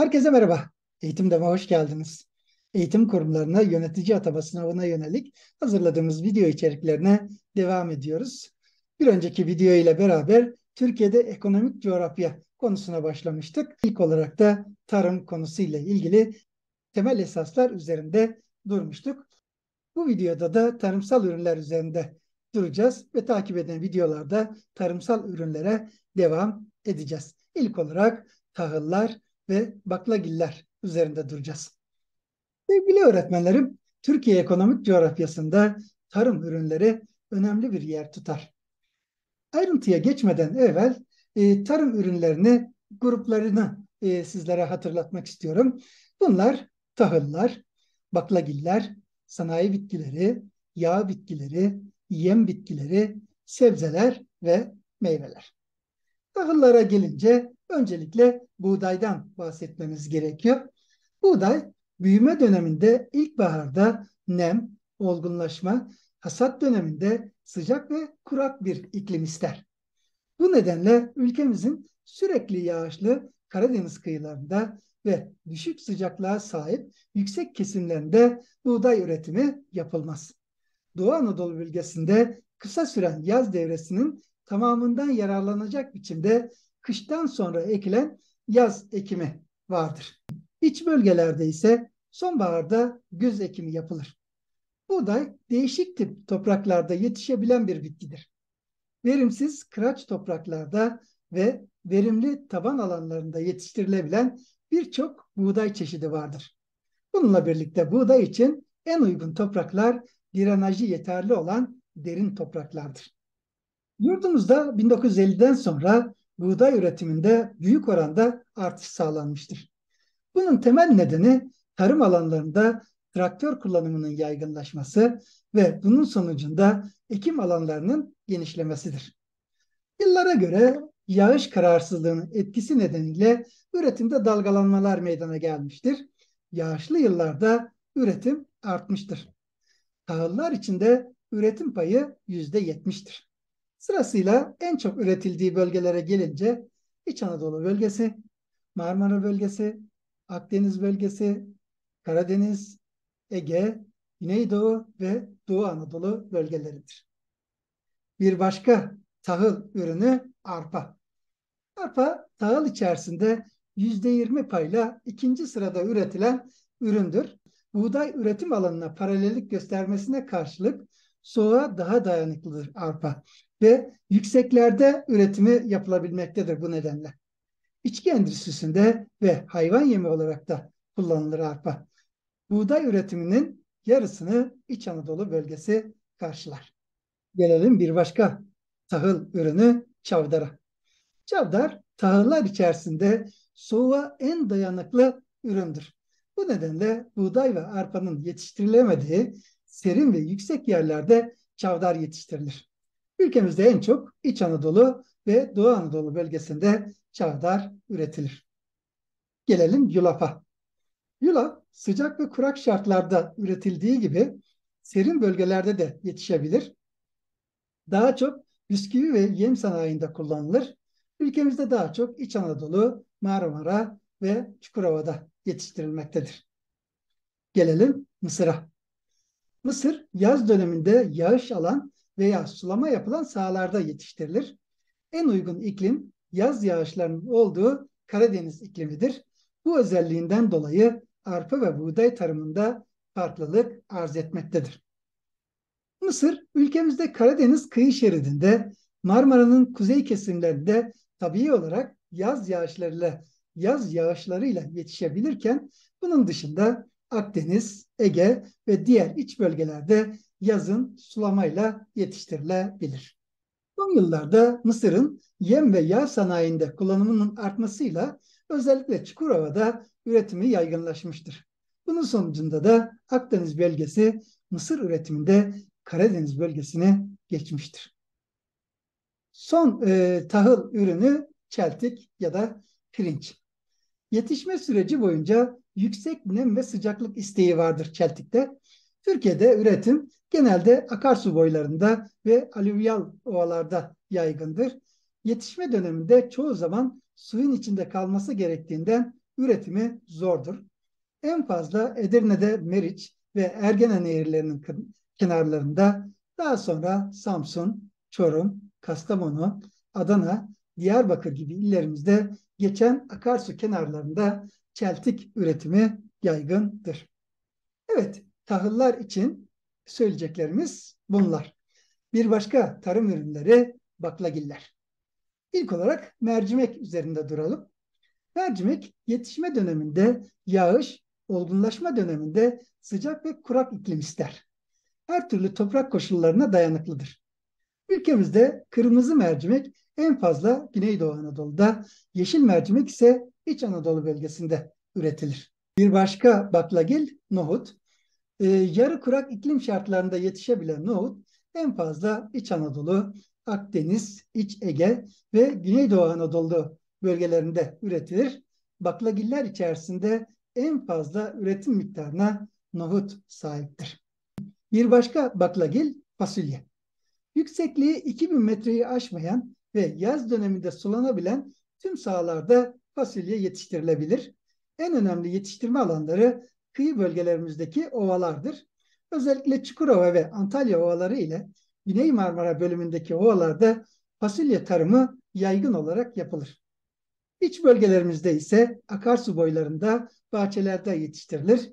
Herkese merhaba. Eğitim Deme hoş geldiniz. Eğitim kurumlarına yönetici atama sınavına yönelik hazırladığımız video içeriklerine devam ediyoruz. Bir önceki video ile beraber Türkiye'de ekonomik coğrafya konusuna başlamıştık. İlk olarak da tarım konusu ile ilgili temel esaslar üzerinde durmuştuk. Bu videoda da tarımsal ürünler üzerinde duracağız ve takip eden videolarda tarımsal ürünlere devam edeceğiz. İlk olarak tahıllar, ve baklagiller üzerinde duracağız. Sevgili öğretmenlerim, Türkiye ekonomik coğrafyasında tarım ürünleri önemli bir yer tutar. Ayrıntıya geçmeden evvel e, tarım ürünlerini gruplarını e, sizlere hatırlatmak istiyorum. Bunlar tahıllar, baklagiller, sanayi bitkileri, yağ bitkileri, yem bitkileri, sebzeler ve meyveler. Tahıllara gelince Öncelikle buğdaydan bahsetmemiz gerekiyor. Buğday büyüme döneminde ilkbaharda nem, olgunlaşma, hasat döneminde sıcak ve kurak bir iklim ister. Bu nedenle ülkemizin sürekli yağışlı Karadeniz kıyılarında ve düşük sıcaklığa sahip yüksek kesimlerinde buğday üretimi yapılmaz. Doğu Anadolu bölgesinde kısa süren yaz devresinin tamamından yararlanacak biçimde kıştan sonra ekilen yaz ekimi vardır. İç bölgelerde ise sonbaharda güz ekimi yapılır. Buğday değişik tip topraklarda yetişebilen bir bitkidir. Verimsiz kıraç topraklarda ve verimli taban alanlarında yetiştirilebilen birçok buğday çeşidi vardır. Bununla birlikte buğday için en uygun topraklar drenajı yeterli olan derin topraklardır. Yurdumuzda 1950'den sonra buğday üretiminde büyük oranda artış sağlanmıştır. Bunun temel nedeni tarım alanlarında traktör kullanımının yaygınlaşması ve bunun sonucunda ekim alanlarının genişlemesidir. Yıllara göre yağış kararsızlığının etkisi nedeniyle üretimde dalgalanmalar meydana gelmiştir. Yağışlı yıllarda üretim artmıştır. Tahıllar içinde üretim payı %70'tir. Sırasıyla en çok üretildiği bölgelere gelince İç Anadolu bölgesi, Marmara bölgesi, Akdeniz bölgesi, Karadeniz, Ege, Güneydoğu ve Doğu Anadolu bölgeleridir. Bir başka tahıl ürünü arpa. Arpa tahıl içerisinde %20 payla ikinci sırada üretilen üründür. Buğday üretim alanına paralellik göstermesine karşılık soğuğa daha dayanıklıdır arpa ve yükseklerde üretimi yapılabilmektedir bu nedenle. İçki endüstrisinde ve hayvan yemi olarak da kullanılır arpa. Buğday üretiminin yarısını İç Anadolu bölgesi karşılar. Gelelim bir başka tahıl ürünü çavdara. Çavdar tahıllar içerisinde soğuğa en dayanıklı üründür. Bu nedenle buğday ve arpanın yetiştirilemediği serin ve yüksek yerlerde çavdar yetiştirilir. Ülkemizde en çok İç Anadolu ve Doğu Anadolu bölgesinde çavdar üretilir. Gelelim yulafa. Yulaf sıcak ve kurak şartlarda üretildiği gibi serin bölgelerde de yetişebilir. Daha çok bisküvi ve yem sanayinde kullanılır. Ülkemizde daha çok İç Anadolu, Marmara ve Çukurova'da yetiştirilmektedir. Gelelim Mısır'a. Mısır yaz döneminde yağış alan veya sulama yapılan sahalarda yetiştirilir. En uygun iklim yaz yağışlarının olduğu Karadeniz iklimidir. Bu özelliğinden dolayı arpa ve buğday tarımında farklılık arz etmektedir. Mısır, ülkemizde Karadeniz kıyı şeridinde, Marmara'nın kuzey kesimlerinde tabii olarak yaz yağışlarıyla yaz yağışlarıyla yetişebilirken bunun dışında Akdeniz, Ege ve diğer iç bölgelerde yazın sulamayla yetiştirilebilir. Son yıllarda Mısır'ın yem ve yağ sanayinde kullanımının artmasıyla özellikle Çukurova'da üretimi yaygınlaşmıştır. Bunun sonucunda da Akdeniz bölgesi Mısır üretiminde Karadeniz bölgesini geçmiştir. Son e, tahıl ürünü çeltik ya da pirinç. Yetişme süreci boyunca yüksek nem ve sıcaklık isteği vardır çeltikte. Türkiye'de üretim genelde akarsu boylarında ve alüvyal ovalarda yaygındır. Yetişme döneminde çoğu zaman suyun içinde kalması gerektiğinden üretimi zordur. En fazla Edirne'de Meriç ve Ergene nehirlerinin kenarlarında, daha sonra Samsun, Çorum, Kastamonu, Adana, Diyarbakır gibi illerimizde geçen akarsu kenarlarında çeltik üretimi yaygındır. Evet, tahıllar için söyleyeceklerimiz bunlar. Bir başka tarım ürünleri baklagiller. İlk olarak mercimek üzerinde duralım. Mercimek yetişme döneminde yağış, olgunlaşma döneminde sıcak ve kurak iklim ister. Her türlü toprak koşullarına dayanıklıdır. Ülkemizde kırmızı mercimek en fazla Güneydoğu Anadolu'da, yeşil mercimek ise İç Anadolu bölgesinde üretilir. Bir başka baklagil nohut. Ee, yarı kurak iklim şartlarında yetişebilen nohut en fazla İç Anadolu, Akdeniz, İç Ege ve Güneydoğu Anadolu bölgelerinde üretilir. Baklagiller içerisinde en fazla üretim miktarına nohut sahiptir. Bir başka baklagil fasulye. Yüksekliği 2000 metreyi aşmayan ve yaz döneminde sulanabilen tüm sahalarda fasulye yetiştirilebilir. En önemli yetiştirme alanları kıyı bölgelerimizdeki ovalardır. Özellikle Çukurova ve Antalya ovaları ile Güney Marmara bölümündeki ovalarda fasulye tarımı yaygın olarak yapılır. İç bölgelerimizde ise akarsu boylarında bahçelerde yetiştirilir.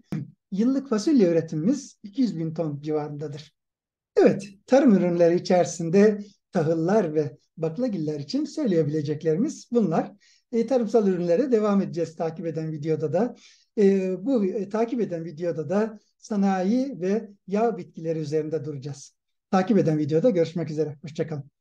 Yıllık fasulye üretimimiz 200 bin ton civarındadır. Evet, tarım ürünleri içerisinde tahıllar ve baklagiller için söyleyebileceklerimiz bunlar. E, tarımsal ürünlere devam edeceğiz takip eden videoda da. E, bu e, takip eden videoda da sanayi ve yağ bitkileri üzerinde duracağız. Takip eden videoda görüşmek üzere. Hoşçakalın.